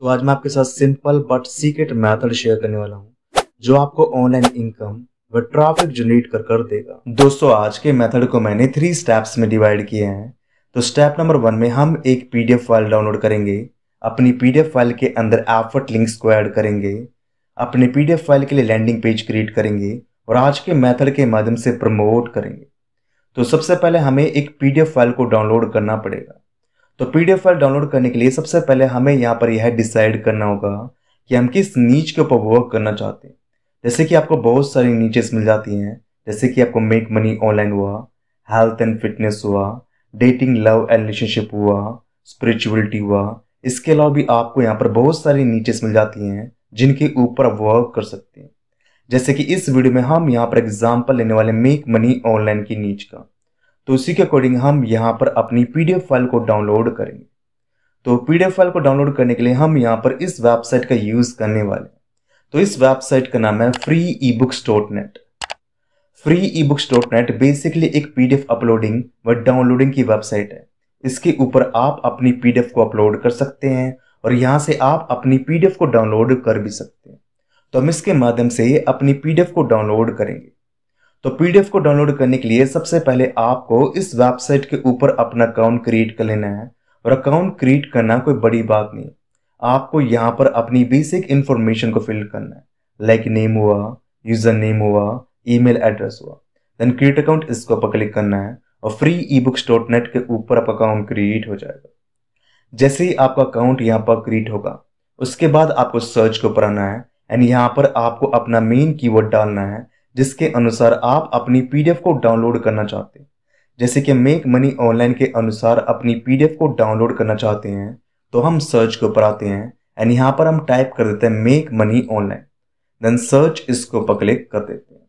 तो आज मैं आपके साथ simple but secret method share करने वाला हूँ जो आपको ऑनलाइन इनकम व ट्रैफिक जनरेट कर कर देगा दोस्तों आज के मेथड को मैंने थ्री स्टेप्स में डिवाइड किए हैं तो स्टेप नंबर वन में हम एक पीडीएफ फाइल डाउनलोड करेंगे अपनी पीडीएफ फाइल के अंदर एफर्ट लिंक्स को ऐड करेंगे अपने पीडीएफ फाइल के लिए लैंडिंग पेज क्रिएट करेंगे और आज के मेथड के माध्यम से प्रमोट करेंगे तो सबसे पहले हमें एक पीडीएफ फाइल को डाउनलोड करना पड़ेगा तो पीडीएफ फाइल डाउनलोड करने के लिए सबसे पहले हमें यहाँ पर यह डिसाइड करना होगा कि हम किस नीच के ऊपर वर्क करना चाहते हैं जैसे कि आपको बहुत सारी नीचेस मिल जाती हैं जैसे कि आपको मेक मनी ऑनलाइन हुआ हेल्थ एंड फिटनेस हुआ डेटिंग लव एंड रिलेशनशिप हुआ स्पिरिचुअलिटी हुआ इसके अलावा भी आपको यहाँ पर बहुत सारी नीचेस मिल जाती हैं जिनके ऊपर आप वर्क कर सकते हैं जैसे कि इस वीडियो में हम यहाँ पर एग्जाम्पल लेने वाले मेक मनी ऑनलाइन की नीच का तो उसी के अकॉर्डिंग हम यहाँ पर अपनी पी फाइल को डाउनलोड करेंगे तो पी फाइल को डाउनलोड करने के लिए हम यहाँ पर इस वेबसाइट का यूज करने वाले हैं तो इस वेबसाइट का नाम है free e books dot net free e books dot net basically एक पी अपलोडिंग व डाउनलोडिंग की वेबसाइट है इसके ऊपर आप अपनी पी को अपलोड कर सकते हैं और यहाँ से आप अपनी पी को डाउनलोड कर भी सकते हैं तो हम इसके माध्यम से अपनी पी को डाउनलोड करेंगे तो पीडीएफ को डाउनलोड करने के लिए सबसे पहले आपको इस वेबसाइट के ऊपर अपना अकाउंट क्रिएट कर लेना है और अकाउंट क्रिएट करना कोई बड़ी बात नहीं आपको यहाँ पर अपनी बेसिक इन्फॉर्मेशन को फिल करना है लाइक नेम हुआ यूजर नेम हुआ ईमेल एड्रेस हुआ देन क्रिएट अकाउंट इसको ऊपर क्लिक करना है और free e books dot net के ऊपर आपका अकाउंट क्रिएट हो जाएगा जैसे ही आपका अकाउंट यहाँ पर क्रिएट होगा उसके बाद आपको सर्च को पढ़ाना आना है एंड यहाँ पर आपको अपना मेन कीवर्ड डालना है जिसके अनुसार आप अपनी पीडीएफ को डाउनलोड करना चाहते हैं जैसे कि मेक मनी ऑनलाइन के अनुसार अपनी पीडीएफ को डाउनलोड करना चाहते हैं तो हम सर्च के ऊपर आते हैं एंड यहाँ पर हम टाइप कर देते हैं make money online then search इसको पर क्लिक कर देते हैं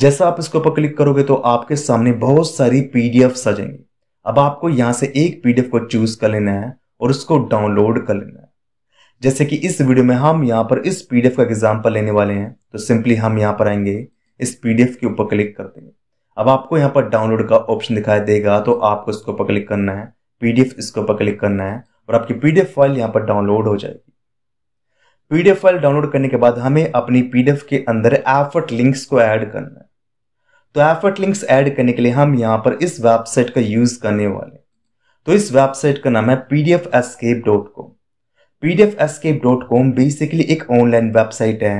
जैसा आप इसके ऊपर क्लिक करोगे तो आपके सामने बहुत सारी पीडीएफ सजेंगी अब आपको यहाँ से एक पीडीएफ को चूज कर लेना है और उसको डाउनलोड कर लेना है जैसे कि इस वीडियो में हम यहाँ पर इस पी का एग्जाम्पल लेने वाले हैं तो सिंपली हम यहाँ पर आएंगे इस पी के ऊपर क्लिक कर देंगे अब आपको यहाँ पर डाउनलोड का ऑप्शन दिखाई देगा तो आपको इसके ऊपर क्लिक करना है पीडीएफ इसके ऊपर क्लिक करना है और आपकी पीडीएफ फाइल यहाँ पर डाउनलोड हो जाएगी पीडीएफ फाइल डाउनलोड करने के बाद हमें अपनी पीडीएफ के अंदर एफर्ट लिंक्स को ऐड करना है तो एफर्ट लिंक्स ऐड करने के लिए हम यहाँ पर इस वेबसाइट का यूज करने वाले तो इस वेबसाइट का नाम है PDF escape dot com pdfescape.com basically एक ऑनलाइन वेबसाइट है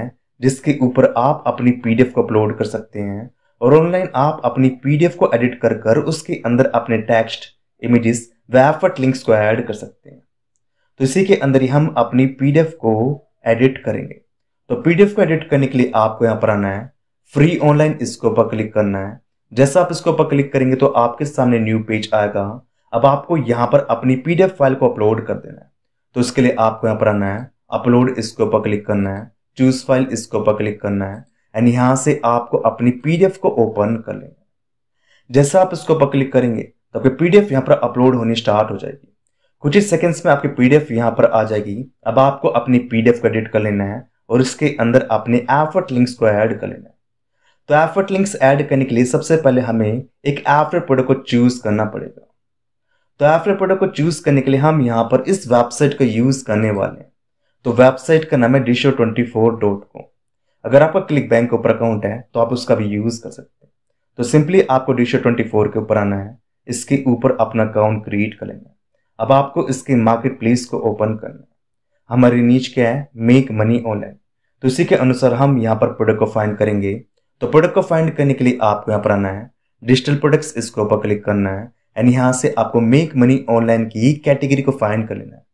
जिसके ऊपर आप अपनी पीडीएफ को अपलोड कर सकते हैं और ऑनलाइन आप अपनी पीडीएफ को एडिट कर कर उसके अंदर अपने टेक्स्ट इमेजेस व एफर्ट लिंक्स को ऐड कर सकते हैं तो इसी के अंदर ही हम अपनी पीडीएफ को एडिट करेंगे तो पीडीएफ को एडिट करने के लिए आपको यहाँ पर आना है फ्री ऑनलाइन इसको पर क्लिक करना है जैसा आप इसको पर क्लिक करेंगे तो आपके सामने न्यू पेज आएगा अब आपको यहाँ पर अपनी पीडीएफ फाइल को अपलोड कर देना है तो उसके लिए आपको यहाँ पर आना है अपलोड इसके ऊपर क्लिक करना है चूज फाइल इसके ऊपर क्लिक करना है एंड यहाँ से आपको अपनी पीडीएफ को ओपन कर लेना है जैसा आप इसके ऊपर क्लिक करेंगे तो आपकी पीडीएफ यहाँ पर अपलोड होनी स्टार्ट हो जाएगी कुछ ही सेकेंड्स में आपकी पीडीएफ यहाँ पर आ जाएगी अब आपको अपनी पीडीएफ को एडिट कर लेना है और इसके अंदर अपने एफर्ट लिंक्स को ऐड कर लेना है तो एफर्ट लिंक्स ऐड करने के लिए सबसे पहले हमें एक एफर्ट प्रोडक्ट को चूज करना पड़ेगा तो एफ प्रोडक्ट को चूज करने के लिए हम यहाँ पर इस वेबसाइट का यूज करने वाले हैं तो वेबसाइट का नाम है डिशो ट्वेंटी फोर डॉट कॉम अगर आपका क्लिक बैंक ऊपर अकाउंट है तो आप उसका भी यूज कर सकते हैं तो सिंपली आपको डिशो ट्वेंटी फोर के ऊपर आना है इसके ऊपर अपना अकाउंट क्रिएट कर लेना अब आपको इसके मार्केट प्लेस को ओपन करना है हमारी नीच क्या है मेक मनी ऑनलाइन तो इसी के अनुसार हम यहाँ पर प्रोडक्ट को फाइंड करेंगे तो प्रोडक्ट को फाइंड करने के लिए आपको यहाँ पर आना है डिजिटल प्रोडक्ट्स इसके ऊपर क्लिक करना है एंड यहां से आपको मेक मनी ऑनलाइन की कैटेगरी को फाइंड कर लेना है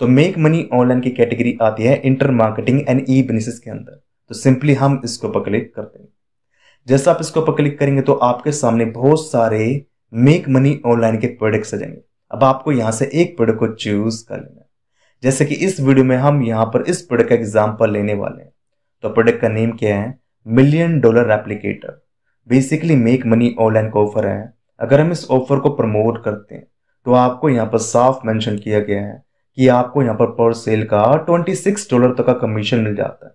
तो मेक मनी ऑनलाइन की कैटेगरी आती है internet marketing and e business के अंदर तो सिंपली हम इसको पर क्लिक करते हैं जैसा आप इसके ऊपर क्लिक करेंगे तो आपके सामने बहुत सारे मेक मनी ऑनलाइन के प्रोडक्ट्स आ जाएंगे अब आपको यहाँ से एक प्रोडक्ट को चूज कर लेना है जैसे कि इस वीडियो में हम यहाँ पर इस प्रोडक्ट का एग्जाम्पल लेने वाले हैं तो प्रोडक्ट का नेम क्या है million dollar applicator basically make money online का ऑफर है अगर हम इस ऑफर को प्रमोट करते हैं तो आपको यहाँ पर साफ मेंशन किया गया है कि आपको यहाँ पर पर सेल का 26 डॉलर तक का कमीशन मिल जाता है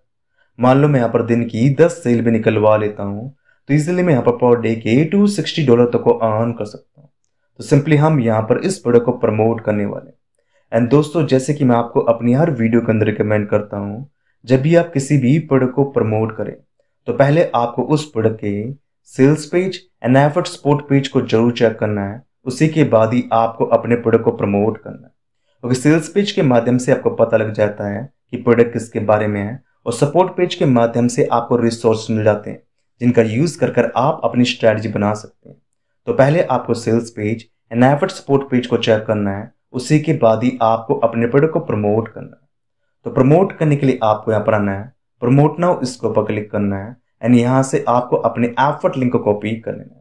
मान लो मैं यहाँ पर दिन की 10 सेल भी निकलवा लेता हूँ तो इसलिए मैं यहाँ पर पर डे के 260 डॉलर तक को अर्न कर सकता हूँ तो सिंपली हम यहाँ पर इस प्रोडक्ट को प्रमोट करने वाले एंड दोस्तों जैसे कि मैं आपको अपनी हर वीडियो के अंदर रिकमेंड करता हूँ जब भी आप किसी भी प्रोडक्ट को प्रमोट करें तो पहले आपको उस प्रोडक्ट के sales page and affiliate support page को जरूर चेक करना है उसी के बाद ही आपको अपने प्रोडक्ट को प्रमोट करना है क्योंकि सेल्स पेज के माध्यम से आपको पता लग जाता है कि प्रोडक्ट किसके बारे में है और सपोर्ट पेज के माध्यम से आपको रिसोर्स मिल जाते हैं जिनका यूज कर कर आप अपनी स्ट्रैटेजी बना सकते हैं तो पहले आपको sales page and affiliate support page को चेक करना है उसी के बाद ही आपको अपने प्रोडक्ट को प्रमोट करना है तो प्रमोट करने के लिए आपको यहाँ पर आना है प्रमोट नाउ इसके ऊपर क्लिक करना है एंड यहां से आपको अपने एफर्ट लिंक को कॉपी कर लेना है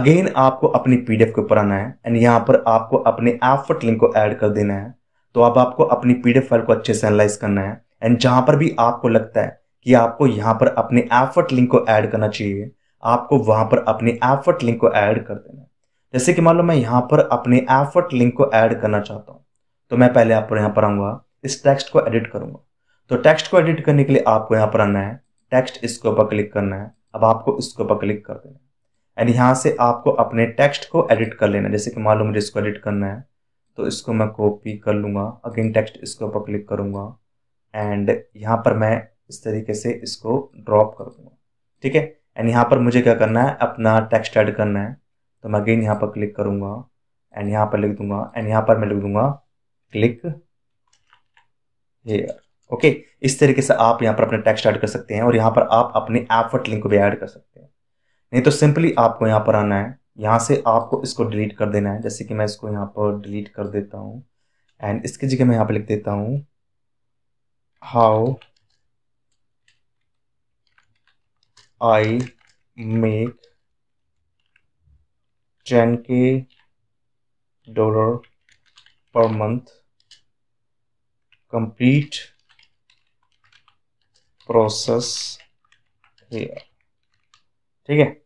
अगेन आपको अपनी पीडीएफ के ऊपर आना है एंड यहां पर आपको अपने एफर्ट लिंक को ऐड कर देना है तो अब आपको अपनी पीडीएफ फाइल को अच्छे से एनालाइज करना है एंड जहां पर भी आपको लगता है कि आपको यहां पर अपने एफर्ट लिंक को ऐड करना चाहिए आपको वहां पर अपने एफर्ट लिंक को ऐड कर देना है जैसे कि मान लो मैं यहाँ पर अपने एफर्ट लिंक को ऐड करना चाहता हूँ तो मैं पहले आपको यहां पर आऊँगा इस टेक्स्ट को एडिट करूंगा तो टेक्स्ट को एडिट करने के लिए आपको यहां पर आना है टेक्स्ट इसके ऊपर क्लिक करना है अब आपको इसके ऊपर क्लिक कर देना है एंड यहाँ से आपको अपने टेक्स्ट को एडिट कर लेना है जैसे कि मान लो मुझे इसको एडिट करना है तो इसको मैं कॉपी कर लूँगा अगेन टेक्स्ट इसके ऊपर क्लिक करूँगा एंड यहाँ पर मैं इस तरीके से इसको ड्रॉप कर दूँगा ठीक है एंड यहाँ पर मुझे क्या करना है अपना टेक्स्ट ऐड करना है तो मैं अगेन यहाँ पर क्लिक करूँगा एंड यहाँ पर लिख दूंगा एंड यहाँ पर मैं लिख दूंगा क्लिक हेयर ओके इस तरीके से आप यहाँ पर अपने टेक्स्ट ऐड कर सकते हैं और यहाँ पर आप अपने एफर्ट लिंक को भी ऐड कर सकते हैं नहीं तो सिंपली आपको यहाँ पर आना है यहाँ से आपको इसको डिलीट कर देना है जैसे कि मैं इसको यहाँ पर डिलीट कर देता हूँ एंड इसकी जगह मैं यहाँ पर लिख देता हूँ how I make ten K dollar per month complete process ठीक है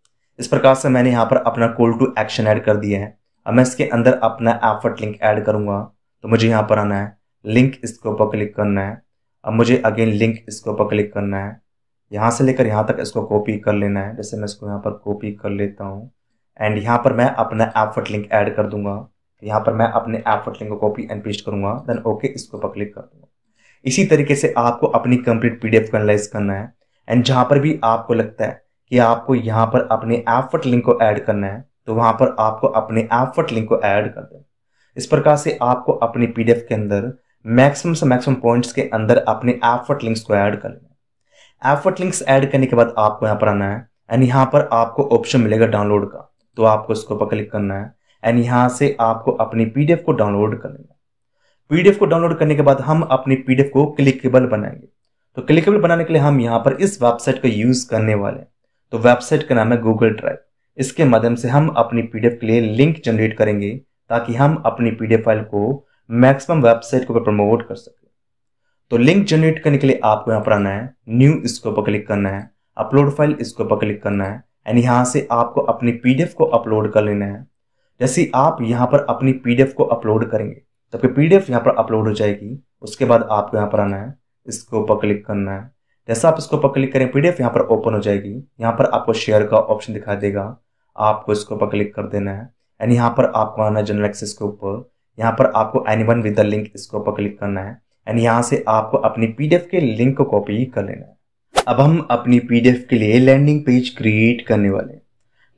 इस प्रकार से मैंने यहाँ पर अपना कोल टू एक्शन ऐड कर दिया है अब मैं इसके अंदर अपना एफर्ट लिंक ऐड करूँगा तो मुझे यहाँ पर आना है लिंक इसके ऊपर क्लिक करना है अब मुझे अगेन लिंक इसके ऊपर क्लिक करना है यहाँ से लेकर यहाँ तक इसको कॉपी कर लेना है जैसे मैं इसको यहाँ पर कॉपी कर लेता हूँ एंड यहाँ पर मैं अपना एफर्ट लिंक ऐड कर दूंगा यहाँ पर मैं अपने एफर्ट लिंक को कॉपी एंड पेस्ट करूँगा देन ओके इसके ऊपर क्लिक कर दूँगा इसी तरीके से आपको अपनी कंप्लीट पीडीएफ को एनालाइज करना है एंड जहां पर भी आपको लगता है कि आपको यहाँ पर अपने एफर्ट लिंक को ऐड करना है तो वहां पर आपको अपने एफर्ट लिंक को ऐड कर दें इस प्रकार से आपको अपनी पीडीएफ के अंदर मैक्सिमम से मैक्सिमम पॉइंट्स के अंदर अपने एफर्ट लिंक्स को ऐड कर लेना एफर्ट लिंक्स ऐड करने के बाद आपको यहाँ पर आना है एंड यहाँ पर आपको ऑप्शन मिलेगा डाउनलोड का तो आपको इसके ऊपर क्लिक करना है एंड यहाँ से आपको अपनी पीडीएफ को डाउनलोड कर है पीडीएफ को डाउनलोड करने के बाद हम अपनी पीडीएफ को क्लिकेबल बनाएंगे तो क्लिकेबल बनाने के लिए हम यहाँ पर इस वेबसाइट का यूज करने वाले हैं तो वेबसाइट का नाम है गूगल ड्राइव इसके माध्यम से हम अपनी पीडीएफ के लिए लिंक जनरेट करेंगे ताकि हम अपनी पीडीएफ फाइल को मैक्सिमम वेबसाइट को प्रमोट कर सकें तो लिंक जनरेट करने के लिए आपको यहाँ पर आना है न्यू इसके ऊपर क्लिक करना है अपलोड फाइल इसके ऊपर क्लिक करना है एंड यहाँ से आपको अपनी पीडीएफ को अपलोड कर लेना है जैसे आप यहाँ पर अपनी पीडीएफ को अपलोड करेंगे तो आपकी पी डी एफ यहाँ पर अपलोड हो जाएगी उसके बाद आपको यहाँ पर आना है इसके ऊपर क्लिक करना है जैसा आप इसके ऊपर क्लिक करें पी डी एफ यहाँ पर ओपन हो जाएगी यहाँ पर आपको शेयर का ऑप्शन दिखाई देगा आपको इसके ऊपर क्लिक कर देना है एंड यहाँ पर आपको आना है जनरल एक्सेस के ऊपर यहाँ पर आपको anyone with the link इसके ऊपर क्लिक करना है एंड यहाँ से आपको अपनी पी डी एफ के लिंक को कॉपी कर लेना है अब हम अपनी पीडीएफ के लिए लैंडिंग पेज क्रिएट करने वाले हैं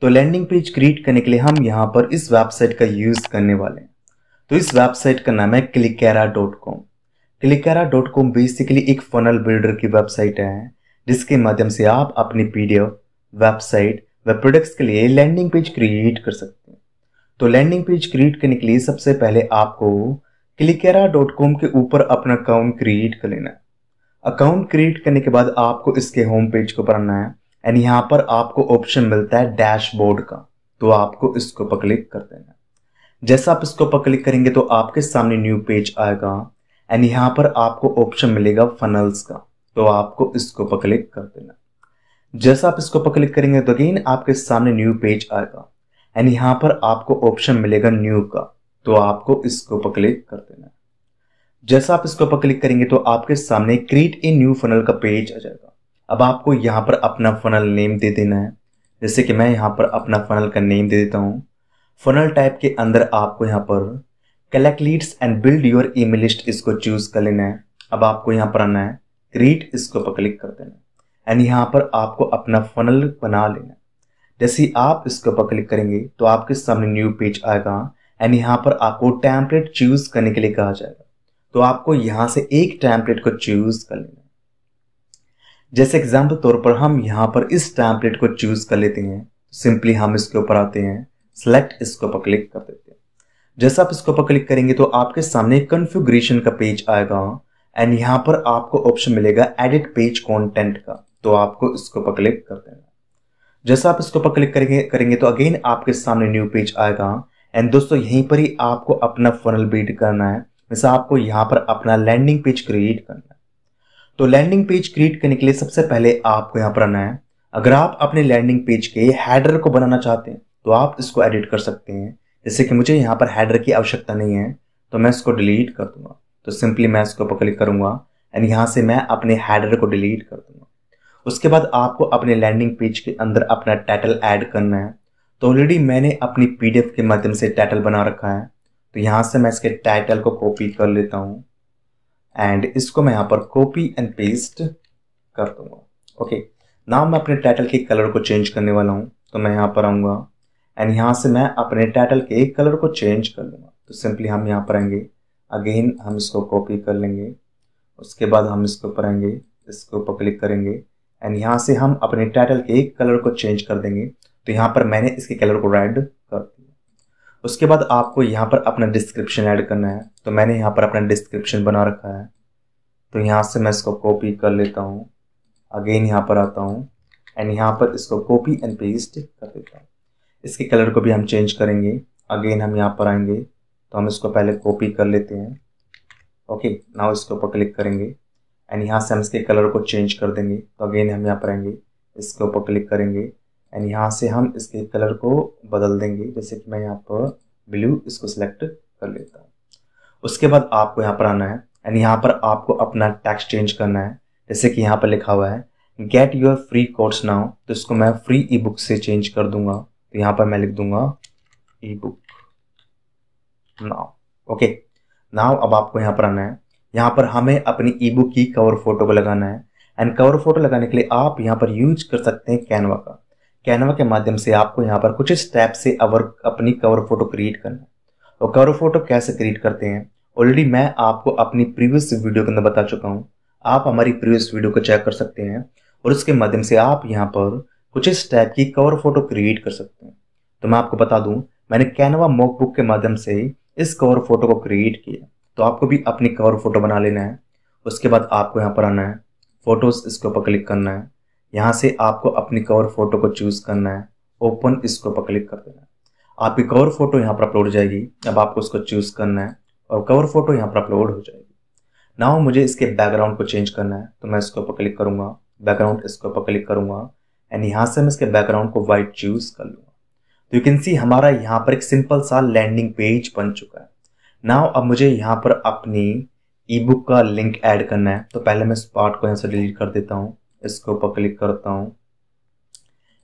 तो लैंडिंग पेज क्रिएट करने के लिए हम यहाँ पर इस वेबसाइट का यूज़ करने वाले हैं तो इस वेबसाइट का नाम है Clickera dot com Clickera dot com basically एक फनल बिल्डर की वेबसाइट है जिसके माध्यम से आप अपनी पीडीएफ वेबसाइट व प्रोडक्ट्स के लिए लैंडिंग पेज क्रिएट कर सकते हैं तो लैंडिंग पेज क्रिएट करने के लिए सबसे पहले आपको क्लिकेरा डॉट कॉम के ऊपर अपना अकाउंट क्रिएट कर लेना है अकाउंट क्रिएट करने के बाद आपको इसके होम पेज को बनाना आना है एंड यहाँ पर आपको ऑप्शन मिलता है डैशबोर्ड का तो आपको इसके ऊपर क्लिक कर देना है जैसा आप इसके ऊपर क्लिक करेंगे तो आपके सामने न्यू पेज आएगा एंड यहाँ पर आपको ऑप्शन मिलेगा फनल्स का तो आपको इसके ऊपर क्लिक कर देना जैसा आप इसके ऊपर क्लिक करेंगे तो अगेन आपके सामने न्यू पेज आएगा एंड यहाँ पर आपको ऑप्शन मिलेगा न्यू का तो आपको इसके ऊपर क्लिक कर देना जैसा आप इसके ऊपर क्लिक करेंगे तो आपके सामने क्रिएट ए न्यू फनल का पेज आ जाएगा अब आपको यहाँ पर अपना फनल नेम दे देना है जैसे कि मैं यहाँ पर अपना फनल का नेम दे देता हूँ फनल टाइप के अंदर आपको यहाँ पर collect leads and build your email list इसको चूज कर लेना है अब आपको यहाँ पर आना है क्रिएट इसको पर क्लिक कर देना एंड यहाँ पर आपको अपना फनल बना लेना जैसे आप इसके ऊपर क्लिक करेंगे तो आपके सामने न्यू पेज आएगा एंड यहाँ पर आपको टैंपलेट चूज करने के लिए कहा जाएगा तो आपको यहाँ से एक टैंपलेट को चूज कर लेना जैसे एग्जाम्पल तौर पर हम यहाँ पर इस टैंपलेट को चूज कर लेते हैं सिंपली हम इसके ऊपर आते हैं सेलेक्ट इसको पर क्लिक कर देते हैं जैसे आप इसको पर क्लिक करेंगे तो आपके सामने कन्फिग्रेशन का पेज आएगा एंड यहाँ पर आपको ऑप्शन मिलेगा एडिट पेज कंटेंट का तो आपको इसको पर क्लिक कर देना जैसे आप इसको पर क्लिक करेंगे करेंगे तो अगेन आपके सामने न्यू पेज आएगा एंड दोस्तों यहीं पर ही आपको अपना फनल बिल्ड करना है जैसे आपको यहाँ पर अपना लैंडिंग पेज क्रिएट करना है तो लैंडिंग पेज क्रिएट करने के लिए सबसे पहले आपको यहाँ पर आना है अगर आप अपने लैंडिंग पेज के हेडर को बनाना चाहते हैं तो आप इसको एडिट कर सकते हैं जैसे कि मुझे यहाँ पर हैडर की आवश्यकता नहीं है तो मैं इसको डिलीट कर दूंगा तो सिंपली मैं इसके ऊपर क्लिक करूंगा एंड यहाँ से मैं अपने हैडर को डिलीट कर दूंगा उसके बाद आपको अपने लैंडिंग पेज के अंदर अपना टाइटल ऐड करना है तो ऑलरेडी मैंने अपनी पीडीएफ के माध्यम से टाइटल बना रखा है तो यहाँ से मैं इसके टाइटल को कॉपी कर लेता हूँ एंड इसको मैं यहाँ पर कॉपी एंड पेस्ट कर दूंगा ओके नाम मैं अपने टाइटल के कलर को चेंज करने वाला हूँ तो मैं यहाँ पर आऊँगा एंड यहाँ से मैं अपने टाइटल के एक कलर को चेंज कर लूँगा तो सिंपली हम यहाँ पर आएंगे अगेन हम इसको कॉपी कर लेंगे उसके बाद हम इसके ऊपर आएंगे इसके ऊपर क्लिक करेंगे एंड यहाँ से हम अपने टाइटल के एक कलर को चेंज कर देंगे तो यहाँ पर मैंने इसके कलर को रेड कर दिया उसके बाद आपको यहाँ पर अपना डिस्क्रिप्शन ऐड करना है तो मैंने यहाँ पर अपना डिस्क्रिप्शन बना रखा है तो यहाँ से मैं इसको कॉपी कर लेता हूँ अगेन यहाँ पर आता हूँ एंड यहाँ पर इसको कॉपी एंड पेस्ट कर देता हूँ इसके कलर को भी हम चेंज करेंगे अगेन हम यहाँ पर आएंगे तो हम इसको पहले कॉपी कर लेते हैं ओके नाउ इसके ऊपर क्लिक करेंगे एंड यहाँ से हम इसके कलर को चेंज कर देंगे तो अगेन हम यहाँ पर आएंगे इसके ऊपर क्लिक करेंगे एंड यहाँ से हम इसके कलर को बदल देंगे जैसे कि मैं यहाँ पर ब्लू इसको सिलेक्ट कर लेता हूँ उसके बाद आपको यहाँ पर आना है एंड यहाँ पर आपको अपना टैक्स चेंज करना है जैसे कि यहाँ पर लिखा हुआ है get your free course now तो इसको मैं फ्री ई बुक से चेंज कर दूंगा तो यहां पर मैं लिख दूंगा ebook now okay now अब आपको यहां पर आना है यहां पर हमें अपनी ई बुक की कवर फोटो को लगाना है एंड कवर फोटो लगाने के लिए आप यहां पर यूज कर सकते हैं कैनवा का कैनवा के माध्यम से आपको यहां पर कुछ स्टेप से अवर अपनी कवर फोटो क्रिएट करना है और कवर फोटो कैसे क्रिएट करते हैं ऑलरेडी मैं आपको अपनी प्रीवियस वीडियो के अंदर बता चुका हूं आप हमारी प्रीवियस वीडियो को चेक कर सकते हैं और उसके माध्यम से आप यहां पर कुछ इस टाइप की कवर फोटो क्रिएट कर सकते हैं तो मैं आपको बता दूं मैंने कैनवा मॉक बुक के माध्यम से इस कवर फोटो को क्रिएट किया तो आपको भी अपनी कवर फोटो बना लेना है उसके बाद आपको यहाँ पर आना है फोटोज़ इसके ऊपर क्लिक करना है यहाँ से आपको अपनी कवर फोटो को चूज़ करना है ओपन इसके ऊपर क्लिक कर देना है आपकी कवर फोटो यहाँ पर अपलोड हो जाएगी अब आपको उसको चूज़ करना है और कवर फोटो यहाँ पर अपलोड हो जाएगी ना हो मुझे इसके बैकग्राउंड को चेंज करना है तो मैं इसके ऊपर क्लिक करूँगा बैकग्राउंड इसके ऊपर क्लिक करूँगा एंड यहाँ से मैं इसके बैकग्राउंड को वाइट चूज कर लूँगा तो यू कैन सी हमारा यहाँ पर एक सिंपल सा लैंडिंग पेज बन चुका है नाउ अब मुझे यहाँ पर अपनी ई बुक का लिंक ऐड करना है तो पहले मैं इस पार्ट को यहाँ से डिलीट कर देता हूँ इसके ऊपर क्लिक करता हूँ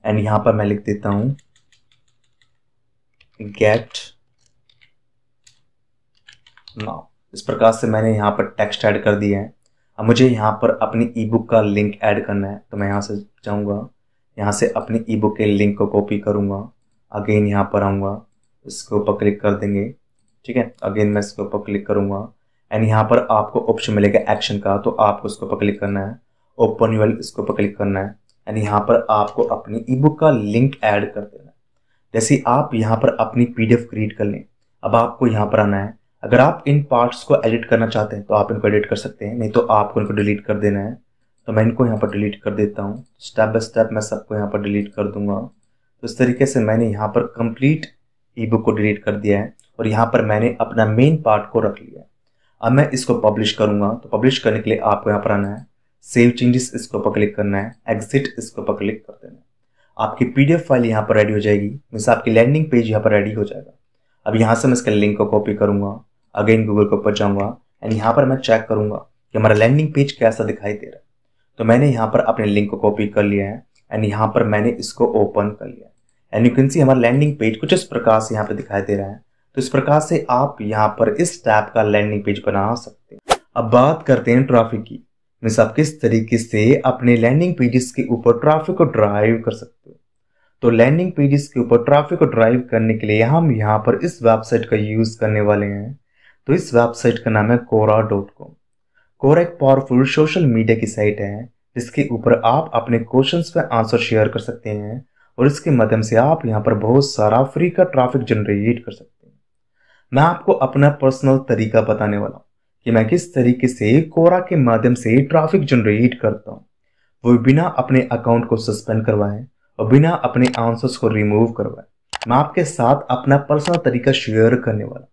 एंड यहाँ पर मैं लिख देता हूँ गेट नाउ इस प्रकार से मैंने यहाँ पर टेक्स्ट ऐड कर दिया है अब मुझे यहाँ पर अपनी ई बुक का लिंक ऐड करना है तो मैं यहाँ से जाऊँगा यहाँ से अपने ई बुक के लिंक को कॉपी करूँगा अगेन यहाँ पर आऊँगा इसके ऊपर क्लिक कर देंगे ठीक है अगेन मैं इसके ऊपर क्लिक करूँगा एंड यहाँ पर आपको ऑप्शन मिलेगा एक्शन का तो आपको इसके ऊपर क्लिक करना है ओपन यूल इसके ऊपर क्लिक करना है एंड यहाँ पर आपको अपनी ई बुक का लिंक ऐड कर देना है जैसे आप यहाँ पर अपनी पी क्रिएट कर लें अब आपको यहाँ पर आना है अगर आप इन पार्ट्स को एडिट करना चाहते हैं तो आप इनको एडिट कर सकते हैं नहीं तो आपको इनको डिलीट कर देना है तो मैं इनको यहाँ पर डिलीट कर देता हूँ स्टेप बाय स्टेप मैं सबको यहाँ पर डिलीट कर दूंगा तो इस तरीके से मैंने यहाँ पर कंप्लीट ई बुक को डिलीट कर दिया है और यहाँ पर मैंने अपना मेन पार्ट को रख लिया है अब मैं इसको पब्लिश करूँगा तो पब्लिश करने के लिए आपको यहाँ पर आना है सेव चेंजेस इसको पर क्लिक करना है एग्जिट इसको पर क्लिक कर देना है आपकी पी फाइल यहाँ पर रेडी हो जाएगी मीन्स आपकी लैंडिंग पेज यहाँ पर रेडी हो जाएगा अब यहाँ से मैं इसके लिंक को कॉपी करूँगा अगेन गूगल के ऊपर जाऊँगा एंड यहाँ पर मैं चेक करूँगा कि हमारा लैंडिंग पेज कैसा दिखाई दे रहा है तो मैंने यहाँ पर अपने लिंक को कॉपी कर लिया है एंड यहाँ पर मैंने इसको ओपन कर लिया है एंड यू कैन सी हमारा लैंडिंग पेज कुछ इस प्रकार से यहाँ पर दिखाई दे रहा है तो इस प्रकार से आप यहाँ पर इस टाइप का लैंडिंग पेज बना सकते हैं अब बात करते हैं ट्रैफिक की मीन्स आप किस तरीके से अपने लैंडिंग पेजेस के ऊपर ट्रैफिक को ड्राइव कर सकते हो तो लैंडिंग पेजेस के ऊपर ट्रैफिक को ड्राइव करने के लिए हम यहाँ पर इस वेबसाइट का यूज़ करने वाले हैं तो इस वेबसाइट का नाम है कोरा डॉट कॉम कोर एक पावरफुल सोशल मीडिया की साइट है जिसके ऊपर आप अपने क्वेश्चंस का आंसर शेयर कर सकते हैं और इसके माध्यम से आप यहाँ पर बहुत सारा फ्री का ट्रैफिक जनरेट कर सकते हैं मैं आपको अपना पर्सनल तरीका बताने वाला हूँ कि मैं किस तरीके से कोरा के माध्यम से ट्रैफिक जनरेट करता हूँ वो बिना अपने अकाउंट को सस्पेंड करवाएं और बिना अपने आंसर्स को रिमूव करवाएं मैं आपके साथ अपना पर्सनल तरीका शेयर करने वाला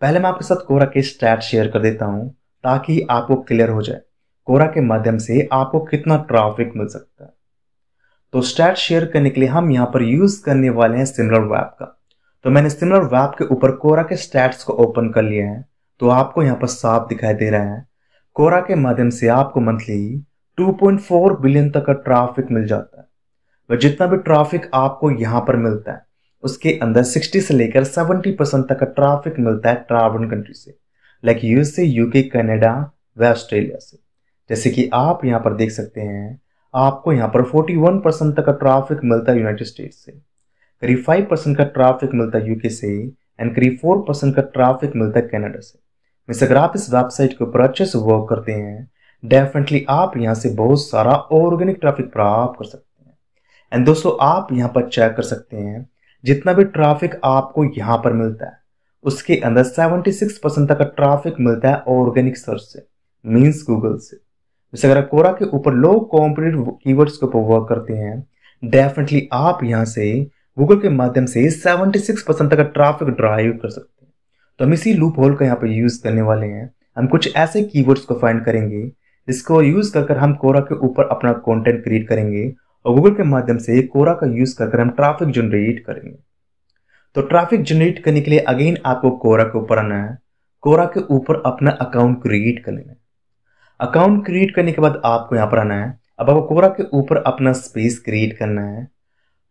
पहले मैं आपके साथ कोरा के स्टैट शेयर कर देता हूँ ताकि आपको क्लियर हो जाए कोरा के माध्यम से आपको कितना ट्रैफिक मिल सकता है तो स्टैट शेयर करने के लिए हम यहाँ पर यूज करने वाले हैं सिमिलर वैप का तो मैंने सिमिलर वैप के ऊपर कोरा के स्टैट्स को ओपन कर लिया है तो आपको यहाँ पर साफ दिखाई दे रहा है कोरा के माध्यम से आपको मंथली 2.4 बिलियन तक का ट्रैफिक मिल जाता है वह जितना भी ट्रैफिक आपको यहाँ पर मिलता है उसके अंदर 60 से लेकर 70 परसेंट तक का ट्राफिक मिलता है ट्रावन कंट्री से लाइक यूएसए यूके कनाडा व ऑस्ट्रेलिया से जैसे कि आप यहाँ पर देख सकते हैं आपको यहाँ पर 41 परसेंट तक का ट्रैफिक मिलता है यूनाइटेड स्टेट से करीब 5 परसेंट का ट्रैफिक मिलता है यूके से एंड करीब 4 परसेंट का ट्रैफिक मिलता है कनाडा से मिस अगर आप इस वेबसाइट के ऊपर अच्छे से वर्क करते हैं डेफिनेटली आप यहाँ से बहुत सारा ऑर्गेनिक ट्रैफिक प्राप्त कर सकते हैं एंड दोस्तों आप यहाँ पर चेक कर सकते हैं जितना भी ट्रैफिक आपको यहाँ पर मिलता है उसके अंदर 76 परसेंट तक का ट्रैफिक मिलता है ऑर्गेनिक सर्च से मीन्स गूगल से जैसे अगर कोरा के ऊपर लो कॉम्पिटेटिव कीवर्ड्स के ऊपर वर्क करते हैं डेफिनेटली आप यहाँ से गूगल के माध्यम से 76 परसेंट तक का ट्रैफिक ड्राइव कर सकते हैं तो हम इसी लूप होल का यहाँ पर यूज़ करने वाले हैं हम कुछ ऐसे कीवर्ड्स को फाइंड करेंगे जिसको यूज़ कर कर हम कोरा के ऊपर अपना कंटेंट क्रिएट करेंगे और गूगल के माध्यम से कोरा का यूज़ कर कर हम ट्रैफिक जनरेट करेंगे तो ट्रैफिक जनरेट करने के लिए अगेन आपको कोरा के ऊपर आना है कोरा के ऊपर अपना अकाउंट क्रिएट कर लेना है अकाउंट क्रिएट करने के बाद आपको यहाँ पर आना है अब आपको कोरा के ऊपर अपना स्पेस क्रिएट करना है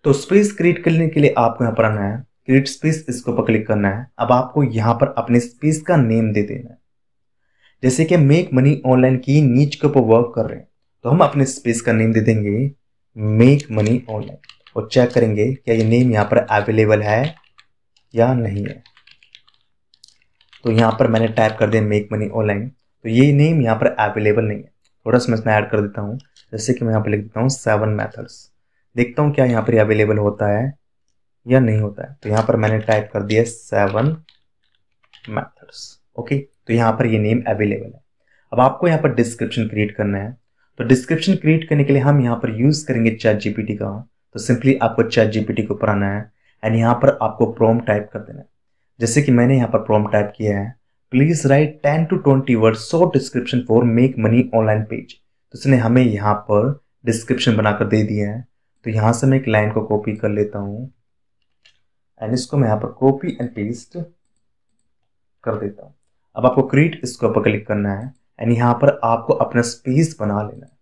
तो स्पेस क्रिएट करने के लिए आपको यहाँ पर आना है क्रिएट स्पेस इसके ऊपर क्लिक करना है अब आपको यहाँ पर अपने स्पेस का नेम दे देना है जैसे कि मेक मनी ऑनलाइन की नीच के ऊपर वर्क कर रहे हैं तो हम अपने स्पेस का नेम दे देंगे मेक मनी ऑनलाइन और चेक करेंगे क्या ये नेम यहाँ पर अवेलेबल है या नहीं है तो यहाँ पर मैंने टाइप कर दिया मेक मनी ऑनलाइन तो ये नेम यहाँ पर अवेलेबल नहीं है थोड़ा सा मैं इसमें ऐड कर देता हूँ जैसे कि मैं यहाँ पर लिख देता हूँ सेवन मैथड्स देखता हूँ क्या यहाँ पर अवेलेबल होता है या नहीं होता है तो यहाँ पर मैंने टाइप कर दिया सेवन मैथड्स ओके तो यहाँ पर ये नेम अवेलेबल है अब आपको यहाँ पर डिस्क्रिप्शन क्रिएट करना है तो डिस्क्रिप्शन क्रिएट करने के लिए हम यहाँ पर यूज़ करेंगे चैट जीपीटी का तो सिंपली आपको चैट जीपीटी को ऊपर आना है एंड यहाँ पर आपको प्रोम टाइप कर देना है जैसे कि मैंने यहाँ पर प्रोम टाइप किया है please write ten to twenty word short description for make money online page तो इसने हमें यहाँ पर डिस्क्रिप्शन बनाकर दे दिया है तो यहाँ से मैं एक लाइन को कॉपी कर लेता हूँ एंड इसको मैं यहाँ पर कॉपी एंड पेस्ट कर देता हूँ अब आपको क्रिएट इसको ऊपर क्लिक करना है एंड यहाँ पर आपको अपना स्पेस बना लेना है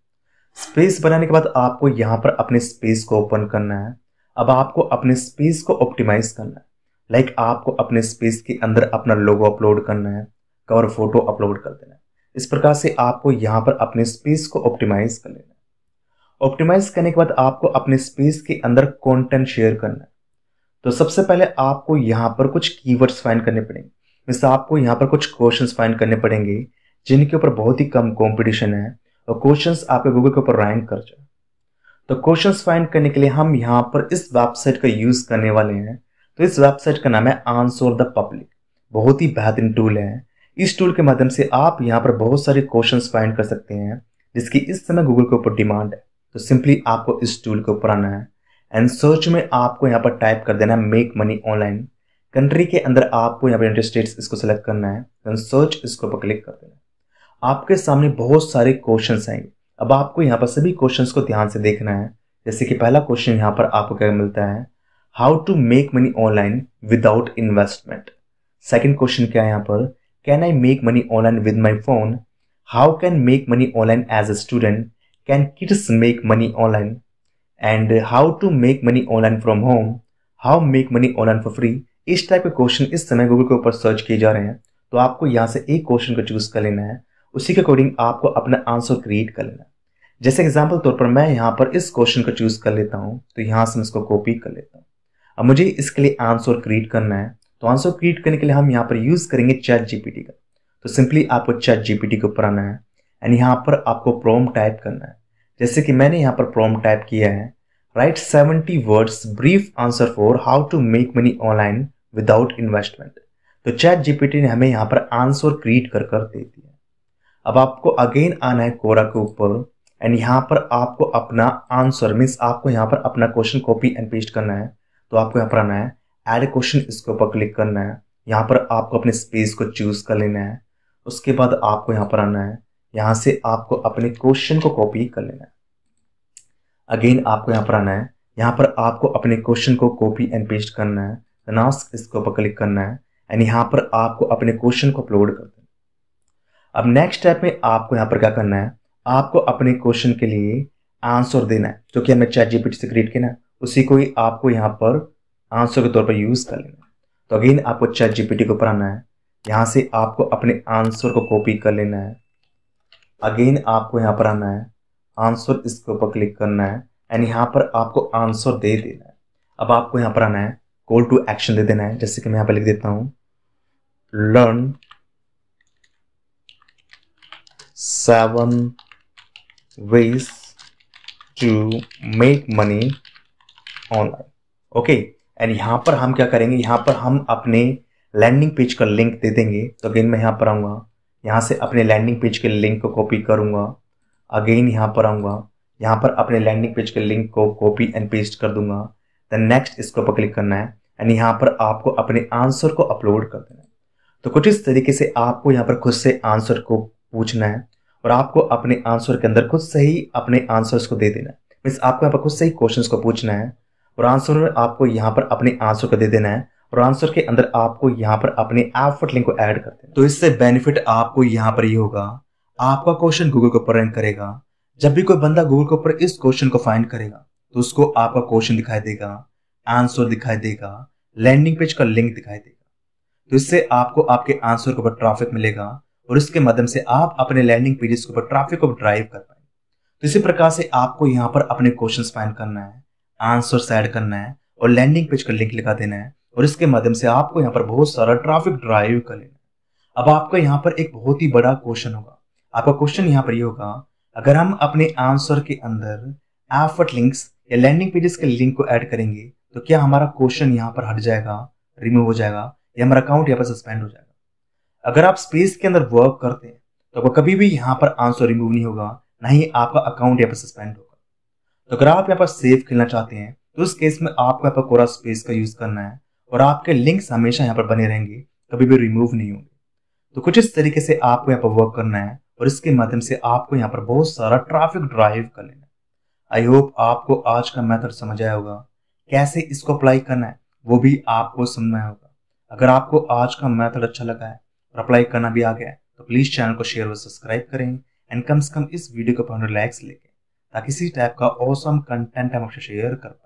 स्पेस बनाने के बाद आपको यहाँ पर अपने स्पेस को ओपन करना है अब आपको अपने स्पेस को ऑप्टिमाइज करना है लाइक like आपको अपने स्पेस के अंदर अपना लोगो अपलोड करना है कवर फोटो अपलोड कर देना है इस प्रकार से आपको यहाँ पर अपने स्पेस को ऑप्टिमाइज कर लेना है ऑप्टिमाइज करने के बाद आपको अपने स्पेस के अंदर कंटेंट शेयर करना है तो सबसे पहले आपको यहाँ पर कुछ कीवर्ड्स फाइंड करने पड़ेंगे मिस आपको यहाँ पर कुछ क्वेश्चंस फाइंड करने पड़ेंगे जिनके ऊपर बहुत ही कम कंपटीशन है और क्वेश्चंस आपके गूगल के ऊपर रैंक कर जाए तो क्वेश्चंस फाइंड करने के लिए हम यहाँ पर इस वेबसाइट का यूज करने वाले हैं तो इस वेबसाइट का नाम है आंसर द पब्लिक बहुत ही बेहतरीन टूल है इस टूल के माध्यम से आप यहाँ पर बहुत सारे क्वेश्चन फाइंड कर सकते हैं जिसकी इस समय गूगल के ऊपर डिमांड है तो सिंपली आपको इस टूल के ऊपर आना है एंड सर्च में आपको यहाँ पर टाइप कर देना है मेक मनी ऑनलाइन कंट्री के अंदर आपको यहाँ पर यूनाइटेड स्टेट्स इसको सेलेक्ट करना है सर्च इसके ऊपर क्लिक कर देना है आपके सामने बहुत सारे क्वेश्चन आएंगे अब आपको यहाँ पर सभी क्वेश्चंस को ध्यान से देखना है जैसे कि पहला क्वेश्चन यहाँ पर आपको क्या मिलता है how to make money online without investment second question क्या है यहाँ पर can I make money online with my phone how can make money online as a student can kids make money online and how to make money online from home how make money online for free इस type के question इस समय Google के ऊपर search किए जा रहे हैं तो आपको यहाँ से एक क्वेश्चन को चूज कर लेना है उसी के अकॉर्डिंग आपको अपना आंसर क्रिएट कर लेना जैसे एग्जाम्पल तौर पर मैं यहाँ पर इस क्वेश्चन को चूज़ कर लेता हूँ तो यहाँ से मैं इसको कॉपी कर लेता हूँ अब मुझे इसके लिए आंसर क्रिएट करना है तो आंसर क्रिएट करने के लिए हम यहाँ पर यूज़ करेंगे चैट जीपीटी का तो सिंपली आपको चैट जीपीटी के ऊपर आना है एंड यहाँ पर आपको प्रोम टाइप करना है जैसे कि मैंने यहाँ पर प्रोम टाइप किया है write seventy words brief answer for how to make money online without investment तो चैट जीपीटी ने हमें यहाँ पर आंसर क्रिएट कर कर दे दिया अब आपको अगेन आना है कोरा के ऊपर एंड यहाँ पर आपको अपना आंसर मीन्स आपको यहाँ पर अपना क्वेश्चन कॉपी एंड पेस्ट करना है तो आपको यहाँ पर आना है एड क्वेश्चन इसके ऊपर क्लिक करना है यहाँ पर आपको अपने स्पेस को चूज कर लेना है उसके बाद आपको यहाँ पर आना है यहाँ से आपको अपने क्वेश्चन को कॉपी कर लेना है अगेन आपको यहाँ पर आना है यहाँ पर आपको अपने क्वेश्चन को कॉपी एंड पेस्ट करना है नास्क इसके ऊपर क्लिक करना है एंड यहाँ पर आपको अपने क्वेश्चन को अपलोड कर देना अब नेक्स्ट स्टेप में आपको यहाँ पर क्या करना है आपको अपने क्वेश्चन के लिए आंसर देना है जो कि हमें चैट जीपीटी से क्रिएट करना है उसी को ही आपको यहाँ पर आंसर के तौर पर यूज़ कर लेना है तो अगेन आपको चैट जीपीटी के ऊपर आना है यहाँ से आपको अपने आंसर को कॉपी कर लेना है अगेन आपको यहाँ पर आना है आंसर इसके ऊपर क्लिक करना है एंड यहाँ पर आपको आंसर दे देना है अब आपको यहाँ पर आना है कॉल टू एक्शन दे देना है जैसे कि मैं यहाँ पर लिख देता हूँ learn seven ways to make money online okay and यहां पर हम क्या करेंगे यहां पर हम अपने लैंडिंग पेज का लिंक दे देंगे तो अगेन मैं यहां पर आऊंगा यहां से अपने लैंडिंग पेज के लिंक को कॉपी करूंगा अगेन यहां पर आऊँगा यहां पर अपने लैंडिंग पेज के लिंक को कॉपी एंड पेस्ट कर दूंगा देन नेक्स्ट इसके ऊपर क्लिक करना है एंड यहां पर आपको अपने आंसर को अपलोड कर देना है तो कुछ इस तरीके से आपको यहाँ पर खुद से आंसर को पूछना है और आपको अपने आंसर के अंदर खुद सही अपने आंसर्स को दे देना है मीन्स आपको यहाँ पर खुद सही क्वेश्चन को पूछना है और आंसर में आपको यहाँ पर अपने आंसर को दे देना है और आंसर के अंदर आपको यहाँ पर अपने एफर्ट लिंक को ऐड कर देना तो इससे बेनिफिट आपको यहाँ पर ये होगा आपका क्वेश्चन गूगल के ऊपर रैंक करेगा जब भी कोई बंदा गूगल के ऊपर इस क्वेश्चन को फाइंड करेगा तो उसको आपका क्वेश्चन दिखाई देगा आंसर दिखाई देगा लैंडिंग पेज का लिंक दिखाई देगा तो इससे आपको आपके आंसर के ऊपर ट्रैफिक मिलेगा और इसके माध्यम से आप अपने लैंडिंग पेजेस के ऊपर ट्रैफिक को ड्राइव कर पाए तो इसी प्रकार से आपको यहाँ पर अपने क्वेश्चन फाइन करना है आंसर ऐड करना है और लैंडिंग पेज का लिंक लिखा देना है और इसके माध्यम से आपको यहाँ पर बहुत सारा ट्राफिक ड्राइव कर लेना है अब आपका यहाँ पर एक बहुत ही बड़ा क्वेश्चन होगा आपका क्वेश्चन यहाँ पर ये यह होगा अगर हम अपने आंसर के अंदर एफर्ट लिंक्स या लैंडिंग पेजेस के लिंक को ऐड करेंगे तो क्या हमारा क्वेश्चन यहाँ पर हट जाएगा रिमूव हो जाएगा या हमारा अकाउंट यहाँ पर सस्पेंड हो जाएगा अगर आप स्पेस के अंदर वर्क करते हैं तो आपको कभी भी यहाँ पर आंसर रिमूव नहीं होगा ना ही आपका अकाउंट यहाँ पर सस्पेंड होगा तो अगर आप यहाँ पर सेव खेलना चाहते हैं तो उस केस में आपको यहाँ पर कोरा स्पेस का यूज करना है और आपके लिंक्स हमेशा यहाँ पर बने रहेंगे कभी भी रिमूव नहीं होंगे तो कुछ इस तरीके से आपको यहाँ पर वर्क करना है और इसके माध्यम से आपको यहाँ पर बहुत सारा ट्रैफिक ड्राइव कर लेना है आई होप आपको आज का मेथड समझ आया होगा कैसे इसको अप्लाई करना है वो भी आपको समझना होगा अगर आपको आज का मेथड अच्छा लगा है और अप्लाई करना भी आ गया है तो प्लीज़ चैनल को शेयर और सब्सक्राइब करें एंड कम से कम इस वीडियो को पाउंड लाइक्स लेके ताकि इसी टाइप का औसम कंटेंट हम आपसे शेयर कर पाए